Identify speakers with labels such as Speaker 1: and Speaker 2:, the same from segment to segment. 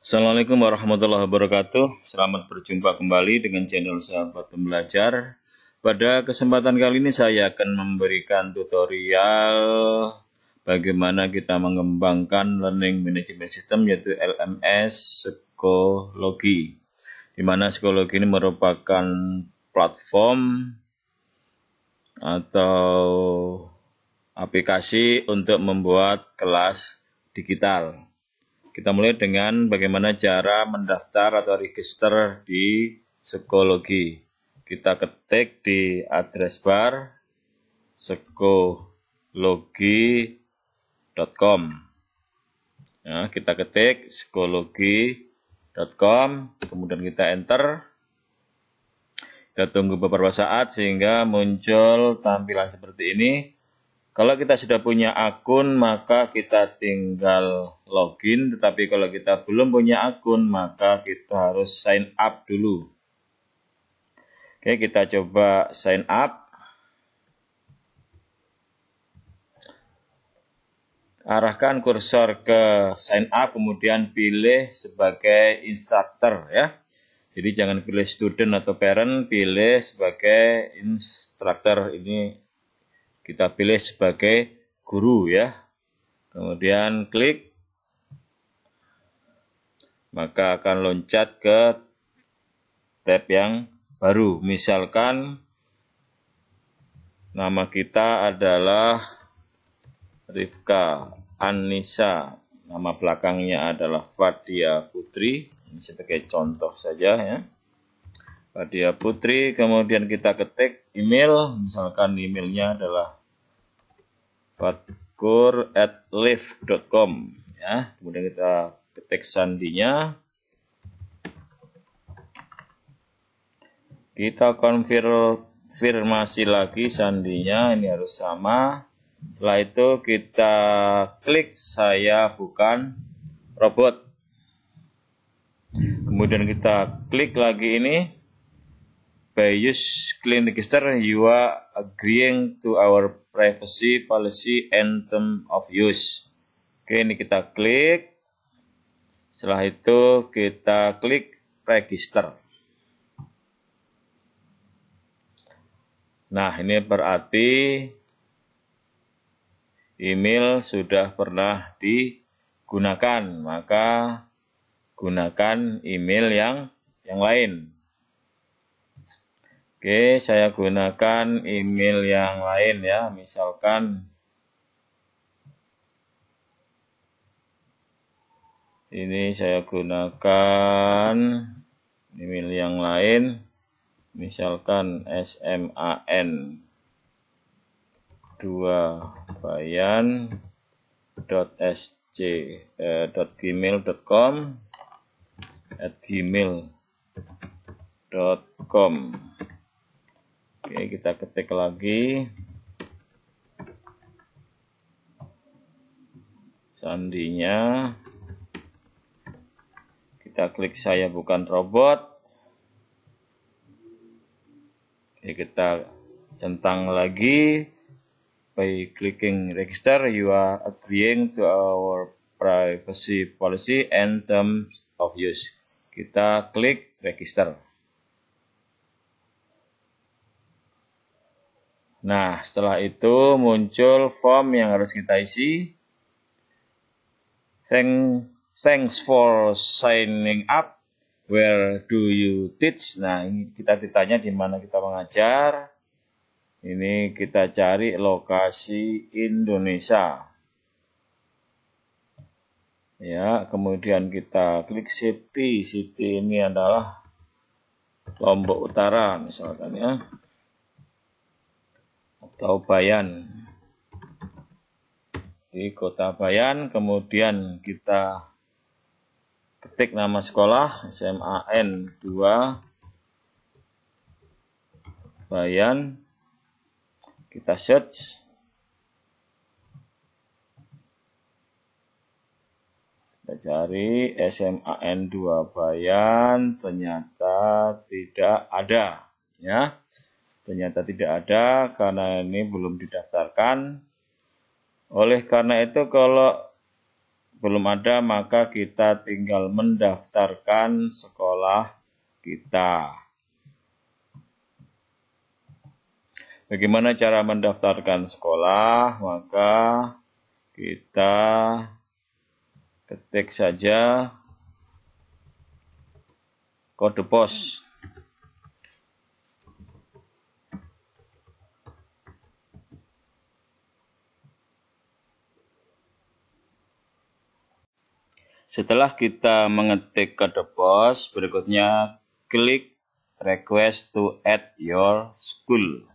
Speaker 1: Assalamualaikum warahmatullahi wabarakatuh. Selamat berjumpa kembali dengan channel Sahabat Pembelajar. Pada kesempatan kali ini saya akan memberikan tutorial bagaimana kita mengembangkan Learning Management System yaitu LMS Psikologi. Di mana psikologi ini merupakan platform atau aplikasi untuk membuat kelas digital kita mulai dengan bagaimana cara mendaftar atau register di psikologi. Kita ketik di address bar psikologi.com. Nah, ya, kita ketik psikologi.com, kemudian kita enter. Kita tunggu beberapa saat sehingga muncul tampilan seperti ini kalau kita sudah punya akun, maka kita tinggal login. Tetapi kalau kita belum punya akun, maka kita harus sign up dulu. Oke, kita coba sign up. Arahkan kursor ke sign up, kemudian pilih sebagai instructor ya. Jadi jangan pilih student atau parent, pilih sebagai instructor ini kita pilih sebagai guru ya. Kemudian klik maka akan loncat ke tab yang baru. Misalkan nama kita adalah Rifka Anissa. Nama belakangnya adalah Fadia Putri. Ini sebagai contoh saja ya. Fadia Putri, kemudian kita ketik email, misalkan emailnya adalah fatkur ya kemudian kita ketik sandinya kita konfirmasi lagi sandinya ini harus sama setelah itu kita klik saya bukan robot kemudian kita klik lagi ini by use clean register you are agreeing to our privacy policy and term of use. Oke, ini kita klik. Setelah itu kita klik register. Nah, ini berarti email sudah pernah digunakan, maka gunakan email yang yang lain. Oke, saya gunakan email yang lain ya, misalkan ini saya gunakan email yang lain, misalkan sman 2 bayan dot .sc eh, dot gmail dot com at gmail dot com Oke, kita ketik lagi. Sandinya kita klik saya bukan robot. Oke, ya, kita centang lagi by clicking register you are agreeing to our privacy policy and terms of use. Kita klik register. Nah, setelah itu muncul form yang harus kita isi. thanks for signing up. Where do you teach? Nah, ini kita ditanya di mana kita mengajar. Ini kita cari lokasi Indonesia. Ya, kemudian kita klik city. City ini adalah Lombok Utara misalkan ya atau Bayan di kota Bayan kemudian kita ketik nama sekolah SMA n 2 Bayan kita search kita cari SMA n 2 Bayan ternyata tidak ada ya Ternyata tidak ada karena ini belum didaftarkan. Oleh karena itu kalau belum ada maka kita tinggal mendaftarkan sekolah kita. Bagaimana cara mendaftarkan sekolah? Maka kita ketik saja kode pos. Setelah kita mengetik kode pos, berikutnya klik request to add your school.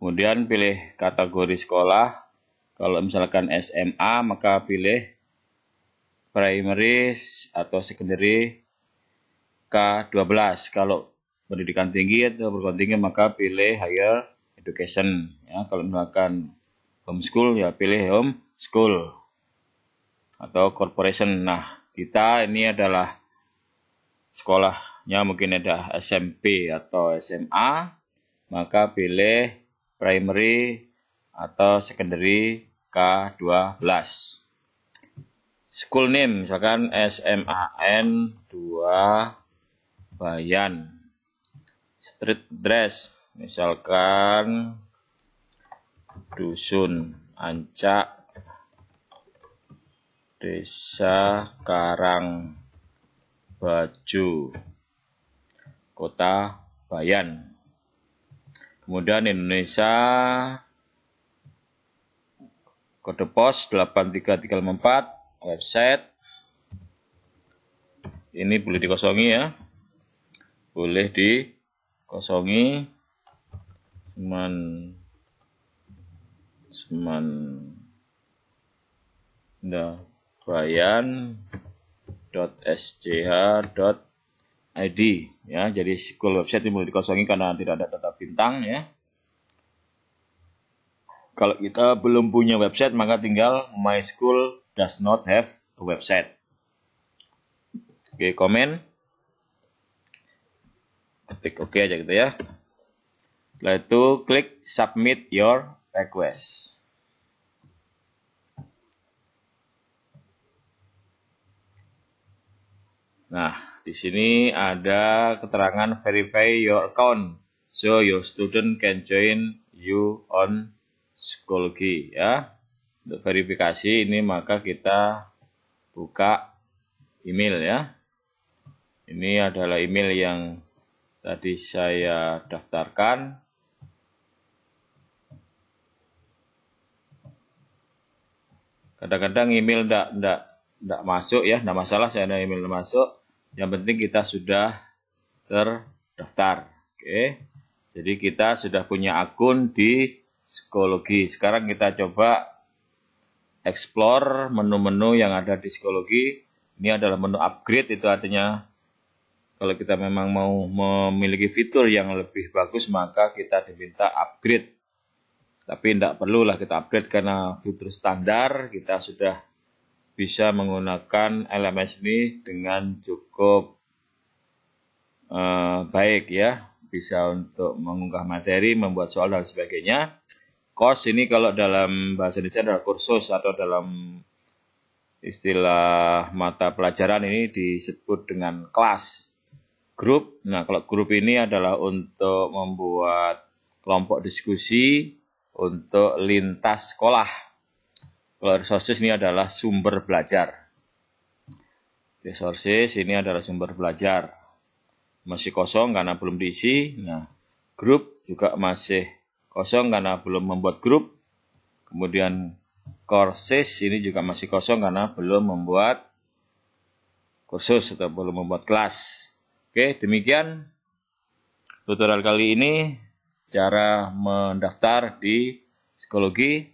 Speaker 1: Kemudian pilih kategori sekolah. Kalau misalkan SMA, maka pilih primary atau secondary K12. Kalau pendidikan tinggi atau perguruan tinggi, maka pilih higher education. Ya, kalau misalkan homeschool, ya pilih homeschool atau corporation. Nah, kita ini adalah sekolahnya mungkin ada SMP atau SMA, maka pilih primary atau secondary K12. School name misalkan SMAN 2 Bayan. Street dress misalkan dusun ancak Desa Karang Baju, Kota Bayan. Kemudian Indonesia kode pos 83354 website ini boleh dikosongi ya boleh dikosongi cuman cuman udah bayan.sch.id ya. Jadi school website ini boleh dikosongin karena tidak ada data bintang ya. Kalau kita belum punya website maka tinggal my school does not have a website. Oke, komen. Ketik oke okay aja gitu ya. Setelah itu klik submit your request. Nah, di sini ada keterangan verify your account so your student can join you on Schoology ya. Untuk verifikasi ini maka kita buka email ya. Ini adalah email yang tadi saya daftarkan. Kadang-kadang email tidak tidak masuk ya, tidak masalah saya ada email masuk yang penting kita sudah terdaftar oke jadi kita sudah punya akun di psikologi sekarang kita coba explore menu-menu yang ada di psikologi ini adalah menu upgrade itu artinya kalau kita memang mau memiliki fitur yang lebih bagus maka kita diminta upgrade tapi tidak perlulah kita upgrade karena fitur standar kita sudah bisa menggunakan LMS ini dengan cukup uh, baik ya bisa untuk mengunggah materi membuat soal dan sebagainya Kos ini kalau dalam bahasa Indonesia adalah kursus atau dalam istilah mata pelajaran ini disebut dengan kelas grup. Nah, kalau grup ini adalah untuk membuat kelompok diskusi untuk lintas sekolah resources ini adalah sumber belajar. Resources ini adalah sumber belajar. Masih kosong karena belum diisi. Nah, grup juga masih kosong karena belum membuat grup. Kemudian courses ini juga masih kosong karena belum membuat kursus atau belum membuat kelas. Oke, demikian tutorial kali ini cara mendaftar di psikologi